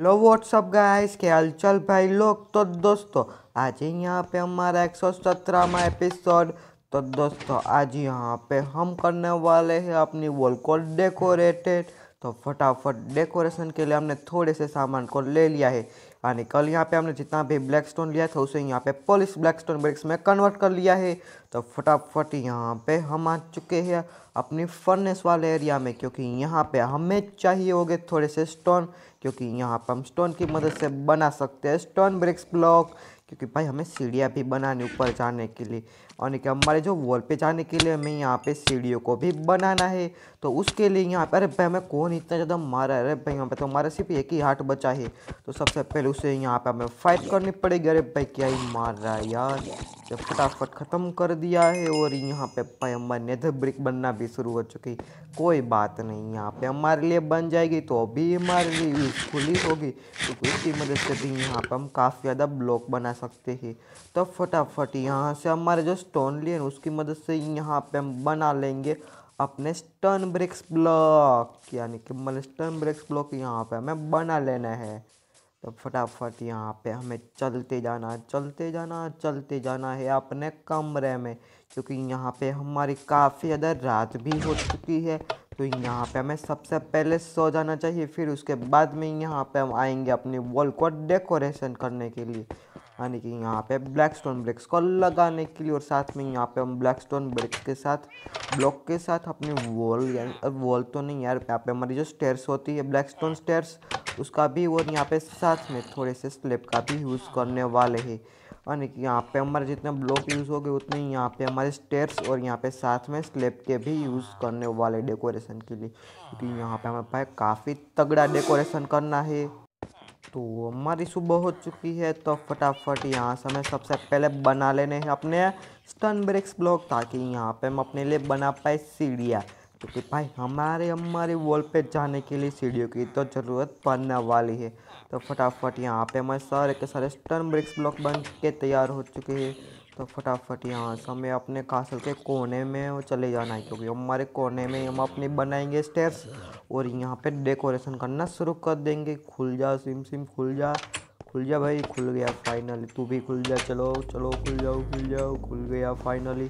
hello what's up guys के हलचल भाई लोग तो दोस्तों आज यहाँ पे हमारा एक सौ सत्रहवा एपिसोड तो दोस्तों आज यहाँ पे हम करने वाले हैं अपनी वॉल को डेकोरेटेड तो फटाफट डेकोरेशन के लिए हमने थोड़े से सामान को ले लिया है यानी कल यहाँ पे हमने जितना भी ब्लैक स्टोन लिया था उसे यहाँ पे पॉलिश ब्लैक स्टोन ब्रिक्स में कन्वर्ट कर लिया है तो फटाफट यहाँ पे हम आ चुके हैं अपनी फर्नेस वाले एरिया में क्योंकि यहाँ पे हमें चाहिए होंगे थोड़े से स्टोन क्योंकि यहाँ पर हम स्टोन की मदद से बना सकते हैं स्टोन ब्रिक्स ब्लॉक क्योंकि भाई हमें सीढ़ियाँ भी बनानी ऊपर जाने के लिए और निकल हमारे जो वॉल पे जाने के लिए हमें यहाँ पे सीढ़ियों को भी बनाना है तो उसके लिए यहाँ पे अरे भाई हमें कौन इतना ज़्यादा मारा है अरे भाई यहाँ पे तो हमारा सिर्फ एक ही हार्ट बचा है तो सबसे पहले उसे यहाँ पे हमें फाइट करनी पड़ेगी अरे भाई क्या ही मार रहा है यार जब फटाफट ख़त्म कर दिया है और यहाँ पे भाई हमारे नेदर ब्रिक बनना भी शुरू हो चुकी कोई बात नहीं यहाँ पे हमारे लिए बन जाएगी तो अभी हमारे लिए यूजफुल ही होगी तो उसकी मदद से भी यहाँ पर हम काफ़ी ज़्यादा ब्लॉक बना सकते हैं तो फटाफट यहाँ से हमारे जो स्टोन लिए उसकी मदद से यहाँ पे हम बना लेंगे अपने स्टर्न ब्रेक्स ब्लॉक यानी कि मतलब स्टर्न ब्रेक्स ब्लॉक यहाँ पे हमें बना लेना है तो फटाफट यहाँ पे हमें चलते जाना चलते जाना चलते जाना है अपने कमरे में क्योंकि यहाँ पे हमारी काफ़ी ज़्यादा रात भी हो चुकी है तो यहाँ पे हमें सबसे पहले सो जाना चाहिए फिर उसके बाद में यहाँ पे हम आएंगे अपने वॉल को डेकोरेशन करने के लिए यानी हाँ, कि यहाँ पे ब्लैक स्टोन ब्रिक्स को लगाने के लिए और साथ में यहाँ पे हम ब्लैक स्टोन ब्रिक्स के साथ ब्लॉक के साथ अपनी वॉल यानी वॉल तो नहीं यार यहाँ पे हमारी जो स्टेयर्स होती है ब्लैक स्टोन स्टेयर्स उसका भी और यहाँ पे साथ में थोड़े से स्लेब का भी यूज़ करने वाले है यानी कि यहाँ पे हमारे जितने ब्लॉक यूज़ हो गए उतने यहाँ पे हमारे स्टेयर्स और यहाँ पे साथ में स्लेब के भी यूज़ करने वाले डेकोरेशन के लिए क्योंकि यहाँ पे हमारे पास काफ़ी तगड़ा डेकोरेशन करना है तो हमारी सुबह हो चुकी है तो फटाफट यहाँ से हमें सबसे पहले बना लेने हैं अपने स्टन ब्रेक्स ब्लॉक ताकि यहाँ पे हम अपने लिए बना पाए सीढ़ियाँ क्योंकि तो भाई हमारे हमारे वॉल पे जाने के लिए सीढ़ियों की तो ज़रूरत पड़ने वाली है तो फटाफट यहाँ पे हमारे सारे के सारे स्टन ब्रिक्स ब्लॉक बन के तैयार हो चुके हैं तो फटाफट यहाँ से हमें अपने कासल के कोने में चले जाना है क्योंकि हमारे कोने में हम अपने बनाएंगे स्टेप्स और यहाँ पे डेकोरेशन करना शुरू कर देंगे खुल जा सिम सिम खुल जा खुल जा भाई खुल गया फाइनली तू भी खुल जा चलो चलो खुल जाओ खुल जाओ खुल गया फाइनली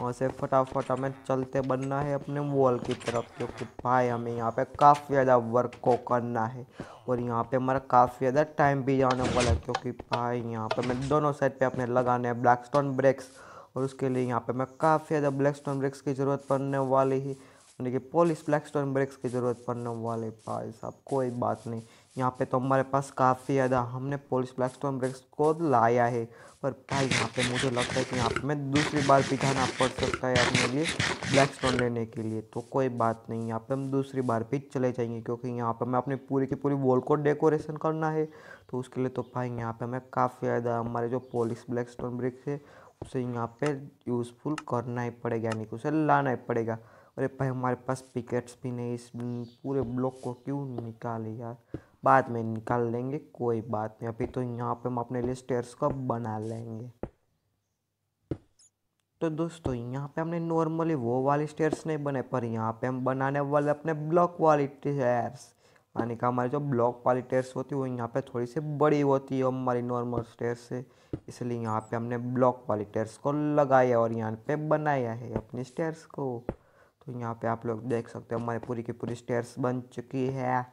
वहाँ से फटाफट हमें चलते बनना है अपने वॉल की तरफ क्योंकि भाई हमें यहाँ पे काफ़ी ज़्यादा वर्क को करना है और यहाँ पे हमारा काफ़ी ज़्यादा टाइम भी जाने वाला है क्योंकि भाई यहाँ पे मैं दोनों साइड पे अपने लगाने हैं ब्लैक स्टोन ब्रेक्स और उसके लिए यहाँ पर मैं काफ़ी ज़्यादा ब्लैक स्टोन ब्रेक्स की ज़रूरत पड़ने वाली ही यानी कि पोलिस ब्लैक स्टोन ब्रेक्स की ज़रूरत पड़ने वाले भाई साहब कोई बात नहीं यहाँ पे तो हमारे पास काफ़ी ज़्यादा हमने पोलिस स्टोन ब्रिक्स को लाया है पर भाई यहाँ पे मुझे लगता है कि यहाँ पे मैं दूसरी बार भी जाना पड़ सकता है अपने लिए ब्लैक स्टोन लेने के लिए तो कोई बात नहीं यहाँ पे हम दूसरी बार भी चले जाएंगे क्योंकि यहाँ पे मैं अपने पूरी की पूरी वॉल को डेकोरेशन करना है तो उसके लिए तो भाई यहाँ पे मैं काफ़ी ज़्यादा हमारे जो पोलिस ब्लैक स्टोन ब्रिक्स है उसे यहाँ पे यूज़फुल करना ही पड़ेगा यानी कि उसे लाना ही पड़ेगा अरे भाई हमारे पास पिकेट्स भी नहीं इस पूरे ब्लॉक को क्यों निकाले यार बाद में निकाल लेंगे कोई बात नहीं अभी तो यहाँ पे हम अपने लिए स्टेयर्स को बना लेंगे तो दोस्तों यहाँ पे हमने नॉर्मली वो वाली स्टेयर्स नहीं बने पर यहाँ पे हम बनाने वाले अपने ब्लॉक वाली स्टेयर्स यानी कि हमारी जो ब्लॉक वाली स्टेयर्स होती है वो यहाँ पे थोड़ी सी बड़ी होती है हमारी नॉर्मल स्टेयर्स से इसलिए यहाँ पे हमने ब्लॉक वाली स्टेयर्स को लगाया और यहाँ पे बनाया है अपनी स्टेयर्स को तो यहाँ पे आप लोग देख सकते हो हमारी पूरी की पूरी स्टेयर्स बन चुकी है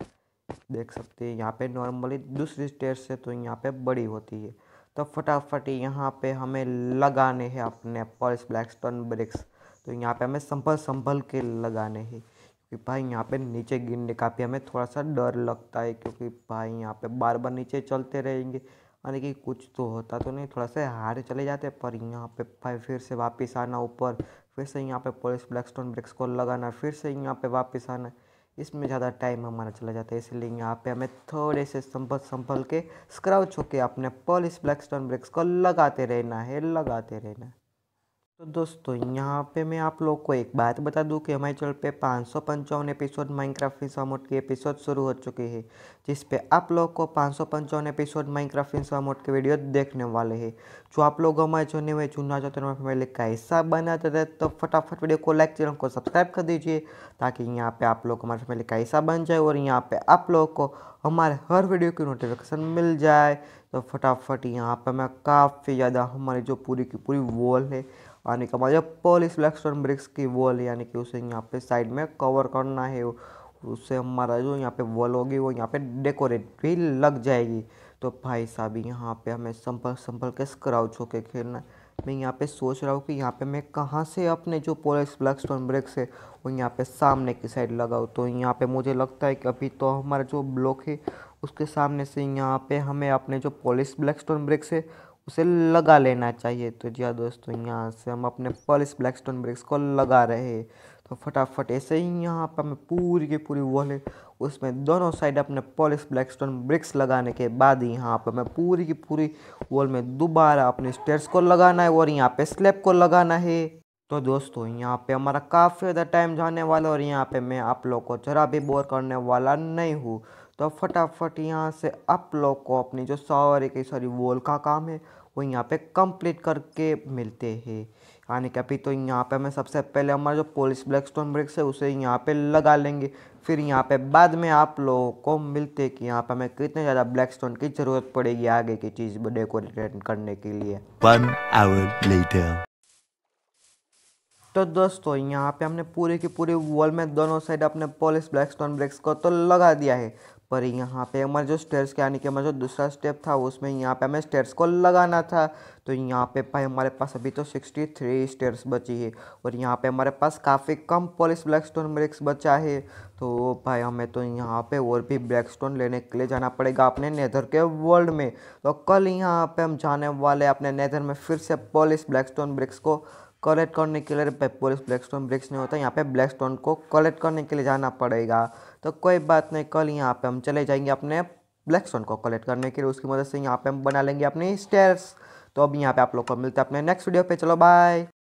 देख सकते हैं यहाँ पे नॉर्मली दूसरी स्टेट से तो यहाँ पे बड़ी होती है तो फटाफट यहाँ पे हमें लगाने हैं अपने पॉलिस ब्लैक स्टोन ब्रिक्स तो यहाँ पे हमें संभल संभल के लगाने हैं क्योंकि भाई यहाँ पे नीचे गिरने का भी हमें थोड़ा सा डर लगता है क्योंकि भाई यहाँ पे बार बार नीचे चलते रहेंगे यानी कि कुछ तो होता तो नहीं थोड़ा सा हार चले जाते पर यहाँ पे भाई फिर से वापस आना ऊपर फिर से यहाँ पे पॉलिस ब्लैक स्टोन ब्रिक्स को लगाना फिर से यहाँ पे वापस आना इसमें ज़्यादा टाइम हमारा चला जाता है इसलिए यहाँ पे हमें थोड़े से संभल संभल के स्क्राउच होके अपने पॉलिश ब्लैक स्टोन ब्रिक्स को लगाते रहना है लगाते रहना है तो दोस्तों यहाँ पे मैं आप लोग को एक बात बता दूँ कि हमारे चैनल पे पाँच सौ पंचावन एपिसोड माइनक्राफ्ट फिश के एपिसोड शुरू हो चुके हैं जिस पे आप लोग को पाँच सौ पंचावन एपिसोड माइनक्राफ्ट फिश मोड के वीडियो देखने वाले हैं जो आप लोग हमारे चुने हुए चुनना चाहते हैं फैमिली का हिस्सा बनाते रहे तो फटाफट वीडियो को लाइक चैनल को सब्सक्राइब कर दीजिए ताकि यहाँ पर आप लोग हमारे फैमिली का हिस्सा बन जाए और यहाँ पर आप लोग को हमारे हर वीडियो की नोटिफिकेशन मिल जाए तो फटाफट यहाँ पर मैं काफ़ी ज़्यादा हमारी जो पूरी की पूरी वॉल है यानी कि हमारे पर्ल इफ्लेक्शन ब्रिक्स की वॉल यानी कि उसे यहाँ पे साइड में कवर करना है उससे हमारा जो यहाँ पे वॉल होगी वो यहाँ पे डेकोरेट भी लग जाएगी तो भाई साहब यहाँ पे हमें संभल संभल के स्क्राउच होके खेलना मैं यहाँ पे सोच रहा हूँ कि यहाँ पे मैं कहाँ से अपने जो पोलिस ब्लैक स्टोन ब्रिक्स है वो यहाँ पे सामने की साइड लगाऊँ तो यहाँ पे मुझे लगता है कि अभी तो हमारा जो ब्लॉक है उसके सामने से यहाँ पे हमें अपने जो पोलिस ब्लैक स्टोन ब्रिक्स है उसे लगा लेना चाहिए तो जी हाँ दोस्तों यहाँ से हम अपने पॉलिस ब्लैक स्टोन ब्रिक्स को लगा रहे तो फटाफट ऐसे ही यहाँ पर हमें पूरी की पूरी वॉल उसमें दोनों साइड अपने पॉलिश ब्लैक स्टोन ब्रिक्स लगाने के बाद यहाँ पर मैं पूरी की पूरी वॉल में दोबारा अपने स्टेयर्स को लगाना है और यहाँ पे स्लेब को लगाना है तो दोस्तों यहाँ पे हमारा काफ़ी ज़्यादा टाइम जाने वाला और यहाँ पे मैं आप लोग को जरा भी बोर करने वाला नहीं हूँ तो फटाफट यहाँ से आप लोग को अपनी जो सारी की सारी वॉल का काम है वो यहाँ पे कंप्लीट करके मिलते हैं यानी कि अभी तो यहाँ पे हमें सबसे पहले हमारा जो पोलिस ब्लैक स्टोन ब्रिक्स है उसे यहाँ पे लगा लेंगे फिर यहाँ पे बाद में आप लोगों को मिलते कि यहाँ पे हमें कितने ज़्यादा ब्लैक स्टोन की ज़रूरत पड़ेगी आगे की चीज़ डेकोरेट करने के लिए तो दोस्तों यहाँ पे हमने पूरे के पूरे वॉल में दोनों साइड अपने पॉलिश ब्लैक स्टोन ब्रेक्स को तो लगा दिया है पर यहाँ पे हमारे जो स्टेयर्स के आने के हमारा जो दूसरा स्टेप था उसमें यहाँ पे हमें स्टेयर्स को लगाना था तो यहाँ पे भाई हमारे पास अभी तो 63 स्टेयर्स बची है और यहाँ पे हमारे पास काफ़ी कम पॉलिश ब्लैक स्टोन ब्रिक्स बचा है तो भाई हमें तो यहाँ पे और भी ब्लैक स्टोन लेने के लिए जाना पड़ेगा अपने नेदर के वर्ल्ड में तो कल यहाँ पे हम जाने वाले अपने नेदर में फिर से पॉलिश ब्लैक स्टोन ब्रिक्स को कलेक्ट करने के लिए पुलिस ब्लैक स्टोन ब्रिक्स नहीं होता यहाँ पे ब्लैक स्टोन को कलेक्ट करने के लिए जाना पड़ेगा तो कोई बात नहीं कल यहाँ पे हम चले जाएंगे अपने ब्लैक स्टोन को कलेक्ट करने के लिए उसकी मदद से यहाँ पे हम बना लेंगे अपनी स्टेयर्स तो अब यहाँ पे आप लोग को मिलते हैं अपने नेक्स्ट वीडियो पे चलो बाय